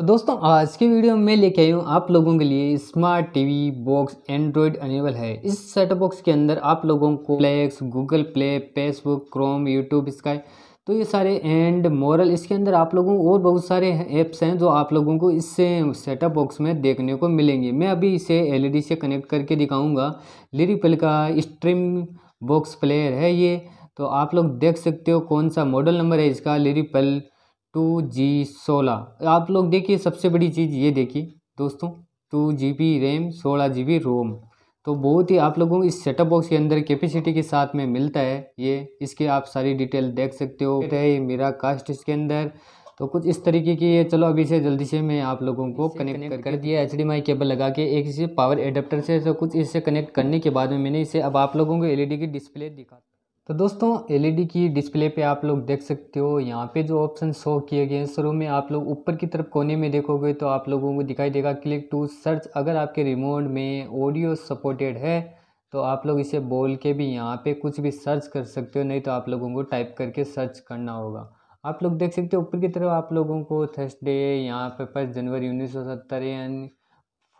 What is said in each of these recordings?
तो दोस्तों आज की वीडियो में लेके आई हूँ आप लोगों के लिए smart TV box android enable है इस सेट बॉक्स के अंदर आप लोगों को flex Google play Facebook Chrome YouTube sky तो ये सारे एंड मॉरल इसके अंदर आप लोगों को और बहुत सारे ऐप्स हैं जो आप लोगों को इससे सेटअप बॉक्स में देखने को मिलेंगे मैं अभी इसे एल e से कनेक्ट करके दिखाऊँगा लिरीपल का स्ट्रीम बॉक्स प्लेयर है ये तो आप लोग देख सकते हो कौन सा मॉडल नंबर है इसका लिरीपल टू जी सोलह आप लोग देखिए सबसे बड़ी चीज़ ये देखिए दोस्तों टू जी बी रैम सोलह जी बी रोम तो बहुत ही आप लोगों को इस सेटअप बॉक्स के अंदर कैपेसिटी के साथ में मिलता है ये इसके आप सारी डिटेल देख सकते हो है मेरा कास्ट इसके अंदर तो कुछ इस तरीके की ये चलो अभी से जल्दी से मैं आप लोगों को कनेक्ट कर, कर दिया एच केबल लगा के एक इसे पावर एडाप्टर से तो कुछ इससे कनेक्ट करने के बाद में मैंने इसे अब आप लोगों को एल e की डिस्प्ले दिखा तो दोस्तों एलईडी e की डिस्प्ले पे आप लोग देख सकते हो यहाँ पे जो ऑप्शन शो किए गए हैं शुरू में आप लोग ऊपर की तरफ कोने में देखोगे तो आप लोगों को दिखाई देगा क्लिक टू सर्च अगर आपके रिमोट में ऑडियो सपोर्टेड है तो आप लोग इसे बोल के भी यहाँ पे कुछ भी सर्च कर सकते हो नहीं तो आप लोगों को टाइप करके सर्च करना होगा आप लोग देख सकते हो ऊपर की तरफ आप लोगों को थर्सडे यहाँ पे फर्स्ट जनवरी उन्नीस सौ सत्तर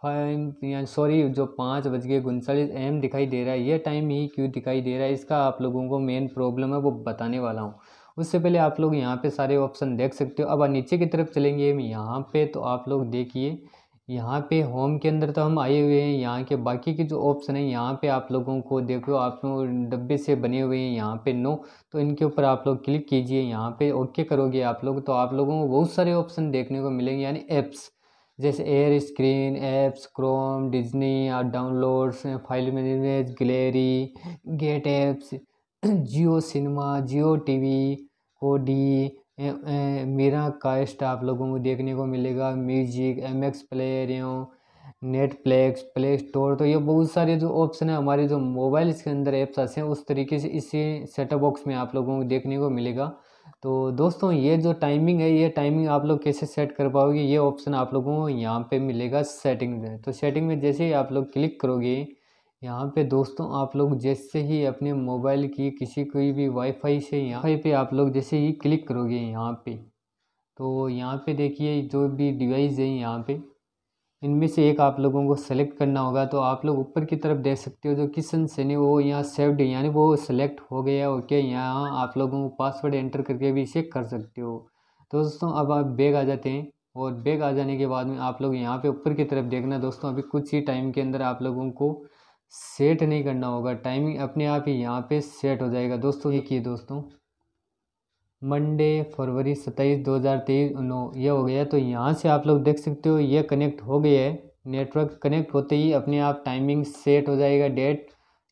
फाइन सॉरी जो पाँच बज के उनचालीस एम दिखाई दे रहा है ये टाइम ही क्यों दिखाई दे रहा है इसका आप लोगों को मेन प्रॉब्लम है वो बताने वाला हूँ उससे पहले आप लोग यहाँ पे सारे ऑप्शन देख सकते हो अब नीचे की तरफ चलेंगे हम यहाँ पे तो आप लोग देखिए यहाँ पे होम के अंदर तो हम आए हुए हैं यहाँ के बाकी के जो ऑप्शन हैं यहाँ पे आप लोगों को देखो आप लोग डब्बे से बने हुए हैं यहाँ पे नो तो इनके ऊपर आप लोग क्लिक कीजिए यहाँ पे ओके करोगे आप लोग तो आप लोगों को बहुत सारे ऑप्शन देखने को मिलेंगे यानी ऐप्स जैसे air screen apps Chrome Disney और downloads file management gallery get apps Jio cinema Jio TV ओडी मेरा कास्ट आप लोगों को देखने को मिलेगा music M X player Netflix play store तो ये बहुत सारे जो ऑप्शन है हमारे जो मोबाइल के अंदर ऐप्स आते हैं उस तरीके से इसी सेटअप बॉक्स में आप लोगों को देखने को मिलेगा तो दोस्तों ये जो टाइमिंग है ये टाइमिंग आप लोग कैसे सेट कर पाओगे ये ऑप्शन आप लोगों को यहाँ पे मिलेगा सेटिंग में तो सेटिंग में जैसे ही आप लोग क्लिक करोगे यहाँ पे दोस्तों आप लोग जैसे ही अपने मोबाइल की किसी कोई भी वाईफाई से यहाँ वाई पे आप लोग जैसे ही क्लिक करोगे यहाँ पे तो यहाँ पे देखिए जो भी डिवाइस है यहाँ पे इनमें से एक आप लोगों को सेलेक्ट करना होगा तो आप लोग ऊपर की तरफ देख सकते हो जो किशन सैनी वो यहाँ सेव्ड यानी वो सेलेक्ट हो गया ओके यहाँ आप लोगों को पासवर्ड एंटर करके भी इसे कर सकते हो तो दोस्तों अब आप बैग आ जाते हैं और बैग आ जाने के बाद में आप लोग यहाँ पे ऊपर की तरफ देखना दोस्तों अभी कुछ ही टाइम के अंदर आप लोगों को सेट नहीं करना होगा टाइमिंग अपने आप ही यहाँ पर सेट हो जाएगा दोस्तों ये किए दोस्तों मंडे फरवरी सत्ताईस तेईस नो ये हो गया तो यहाँ से आप लोग देख सकते हो ये कनेक्ट हो गया है नेटवर्क कनेक्ट होते ही अपने आप टाइमिंग सेट हो जाएगा डेट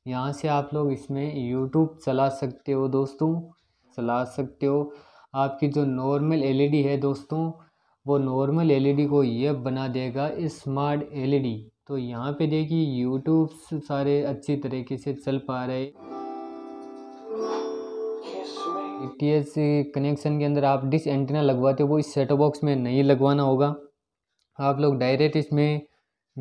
यहाँ से आप लोग इसमें यूट्यूब चला सकते हो दोस्तों चला सकते हो आपकी जो नॉर्मल एलईडी e है दोस्तों वो नॉर्मल एलईडी e को ये बना देगा स्मार्ट एलईडी e तो यहाँ पे देखिए यूट्यूब सारे अच्छी तरीके से चल पा रहे टी एस कनेक्शन के अंदर आप डिश एंटीना लगवाते हो वो इस सेटो बॉक्स में नहीं लगवाना होगा आप लोग डायरेक्ट इसमें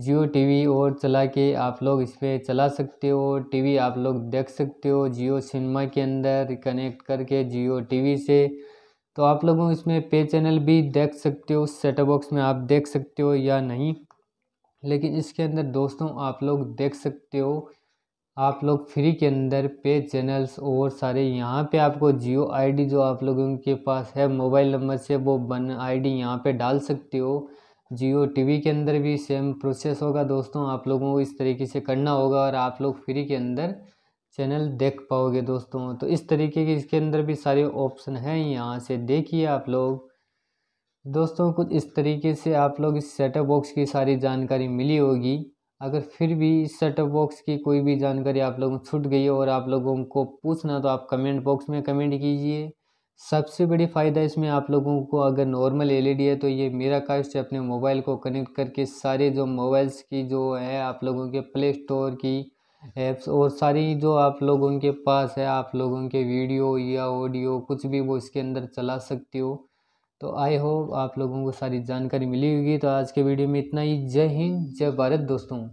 जियो टीवी और चला के आप लोग इस पर चला सकते हो टीवी आप लोग देख सकते हो जियो सिनेमा के अंदर कनेक्ट करके जियो टीवी से तो आप लोगों इसमें पे चैनल भी देख सकते हो सेटो बॉक्स में आप देख सकते हो या नहीं लेकिन इसके अंदर दोस्तों आप लोग देख सकते हो आप लोग फ्री के अंदर पे चैनल्स और सारे यहाँ पे आपको जियो आईडी जो आप लोगों के पास है मोबाइल नंबर से वो बन आईडी यहाँ पर डाल सकते हो जियो टीवी के अंदर भी सेम प्रोसेस होगा दोस्तों आप लोगों को इस तरीके से करना होगा और आप लोग फ्री के अंदर चैनल देख पाओगे दोस्तों तो इस तरीके के इसके अंदर भी सारे ऑप्शन हैं यहाँ से देखिए आप लोग दोस्तों कुछ इस तरीके से आप लोग इस सेटअप बॉक्स की सारी जानकारी मिली होगी अगर फिर भी इस सेटअप बॉक्स की कोई भी जानकारी आप लोगों छूट गई और आप लोगों को पूछना तो आप कमेंट बॉक्स में कमेंट कीजिए सबसे बड़ी फ़ायदा इसमें आप लोगों को अगर नॉर्मल एलईडी e है तो ये मेरा कास्ट से अपने मोबाइल को कनेक्ट करके सारे जो मोबाइल्स की जो है आप लोगों के प्ले स्टोर की एप्स और सारी जो आप लोगों के पास है आप लोगों के वीडियो या ऑडियो कुछ भी वो इसके अंदर चला सकती हो तो आई होप आप लोगों को सारी जानकारी मिली होगी तो आज के वीडियो में इतना ही जय हिंद जय भारत दोस्तों